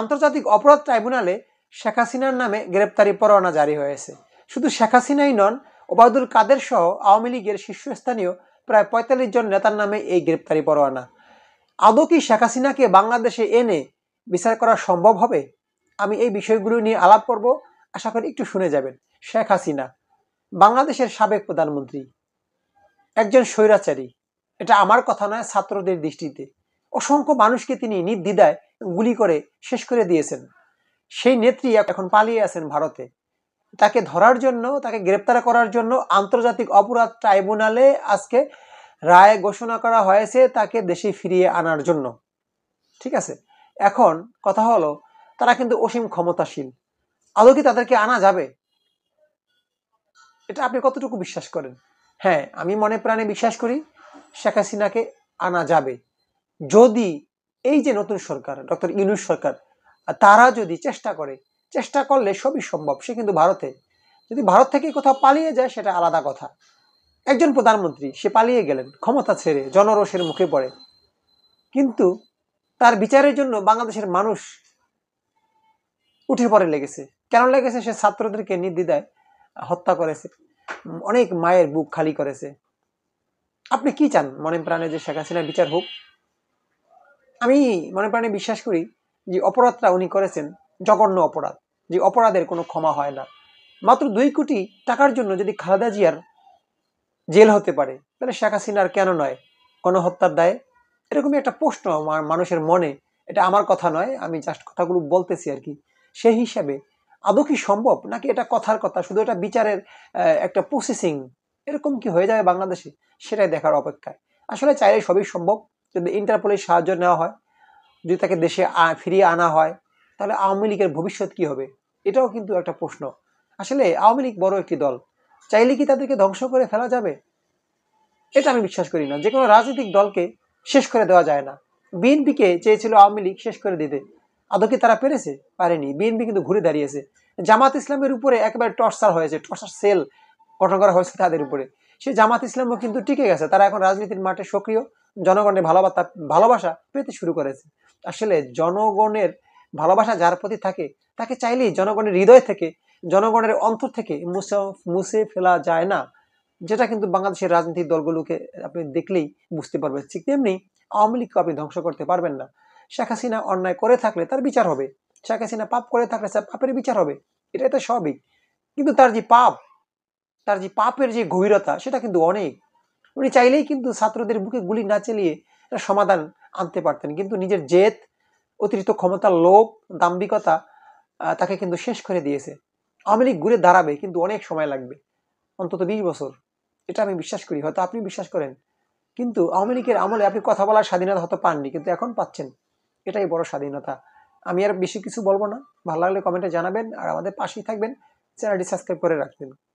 আন্তর্জাতিক অপরাধ ট্রাইব্যুনালে শেখ হাসিনার নামে গ্রেপ্তারি পরোয়ানা জারি হয়েছে শুধু শেখ হাসিনাই নন ওবায়দুল কাদের সহ আওয়ামী লীগের শীর্ষস্থানীয় প্রায় পঁয়তাল্লিশ জন নেতার নামে এই গ্রেপ্তারি পরোয়ানা আদৌ কি শেখ হাসিনাকে বাংলাদেশে এনে বিচার করা সম্ভব হবে আমি এই বিষয়গুলো নিয়ে আলাপ করব আশা করি একটু শুনে যাবেন শেখ হাসিনা বাংলাদেশের সাবেক প্রধানমন্ত্রী একজন স্বৈরাচারী এটা আমার কথা নয় ছাত্রদের দৃষ্টিতে অসংখ্য মানুষকে তিনি নির্দিদায় গুলি করে শেষ করে দিয়েছেন সেই নেত্রী এখন পালিয়ে আছেন ভারতে তাকে ধরার জন্য তাকে গ্রেপ্তার করার জন্য আন্তর্জাতিক অপরাধ ট্রাইব্যুনালে আজকে রায় ঘোষণা করা হয়েছে তাকে দেশে ফিরিয়ে আনার জন্য ঠিক আছে এখন কথা হলো তারা কিন্তু অসীম ক্ষমতাশীল আদৌ কি তাদেরকে আনা যাবে এটা আপনি কতটুকু বিশ্বাস করেন হ্যাঁ আমি মনে প্রাণে বিশ্বাস করি শেখ হাসিনাকে আনা যাবে যদি এই যে নতুন সরকার ডক্টর ইউনুস সরকার তারা যদি চেষ্টা করে চেষ্টা করলে সবই সম্ভব সে কিন্তু ভারতে যদি ভারত থেকে কোথাও পালিয়ে যায় সেটা আলাদা কথা একজন প্রধানমন্ত্রী সে পালিয়ে গেলেন ক্ষমতা ছেড়ে জনরোষের মুখে পড়ে কিন্তু তার বিচারের জন্য বাংলাদেশের মানুষ উঠে পড়ে লেগেছে কেন লেগেছে সে ছাত্রদেরকে নির্দিদায় হত্যা করেছে অনেক মায়ের বুক খালি করেছে আপনি কি চান মনে প্রাণে যে শেখ হাসিনার বিচার হোক আমি মনে প্রাণে বিশ্বাস করি যে অপরাধটা উনি করেছেন জঘন্য অপরাধ যে অপরাধের কোনো ক্ষমা হয় না মাত্র দুই কোটি টাকার জন্য যদি খালেদা জিয়ার জেল হতে পারে তাহলে শেখ হাসিনার কেন নয় গণহত্যার দায়ে এরকমই একটা প্রশ্ন আমার মানুষের মনে এটা আমার কথা নয় আমি জাস্ট কথাগুলো বলতেছি আর কি সেই হিসাবে আদৌ কি সম্ভব নাকি এটা কথার কথা শুধু এটা বিচারের একটা প্রসেসিং এরকম কি হয়ে যাবে বাংলাদেশে সেটাই দেখার অপেক্ষায় আসলে চাইলে সবই সম্ভব যদি ইন্টারপোলের সাহায্য নেওয়া হয় যদি তাকে দেশে ফিরিয়ে আনা হয় তাহলে আওয়ামী লীগের ভবিষ্যৎ কী হবে এটাও কিন্তু একটা প্রশ্ন আসলে আওয়ামী লীগ বড় একটি দল চাইলে কি তাদেরকে ধ্বংস করে ফেলা যাবে এটা আমি বিশ্বাস করি না যে কোনো রাজনৈতিক দলকে শেষ করে দেওয়া যায় না বিএনপিকে চেয়েছিল আওয়ামী লীগ শেষ করে দিতে আদৌ কি তারা পেরেছে পারেনি বিএনপি কিন্তু ঘুরে দাঁড়িয়েছে জামাত ইসলামের উপরে একেবারে টর্চার হয়েছে টর্চার সেল গঠন করা হয়েছে তাদের উপরে সেই জামাত ইসলামও কিন্তু টিকে গেছে তারা এখন রাজনীতির মাঠে সক্রিয় জনগণের ভালোবাসা ভালোবাসা পেতে শুরু করেছে আসলে জনগণের ভালোবাসা যার প্রতি থাকে তাকে চাইলেই জনগণের হৃদয় থেকে জনগণের অন্তর থেকে মুছে মুছে ফেলা যায় না যেটা কিন্তু বাংলাদেশের রাজনৈতিক দলগুলোকে আপনি দেখলেই বুঝতে পারবেন ঠিক তেমনি আওয়ামী লীগকে আপনি ধ্বংস করতে পারবেন না শেখ হাসিনা অন্যায় করে থাকলে তার বিচার হবে শেখ হাসিনা পাপ করে থাকলে পাপের বিচার হবে এটা তো সবই কিন্তু তার যে পাপ তার যে পাপের যে গভীরতা সেটা কিন্তু অনেক উনি চাইলেই কিন্তু ছাত্রদের বুকে গুলি না চালিয়ে একটা সমাধান আনতে পারতেন কিন্তু নিজের জেদ অতিরিক্ত ক্ষমতার লোক দাম্বিকতা তাকে কিন্তু শেষ করে দিয়েছে আওয়ামী লীগ ঘুরে দাঁড়াবে কিন্তু অনেক সময় লাগবে অন্তত বিশ বছর এটা আমি বিশ্বাস করি হয়তো আপনি বিশ্বাস করেন কিন্তু আওয়ামী লীগের আমলে আপনি কথা বলার স্বাধীনতা হয়তো পাননি কিন্তু এখন পাচ্ছেন এটাই বড় স্বাধীনতা আমি আর বেশি কিছু বলবো না ভালো লাগলে কমেন্টে জানাবেন আর আমাদের পাশেই থাকবেন চ্যানেলটি সাবস্ক্রাইব করে রাখবেন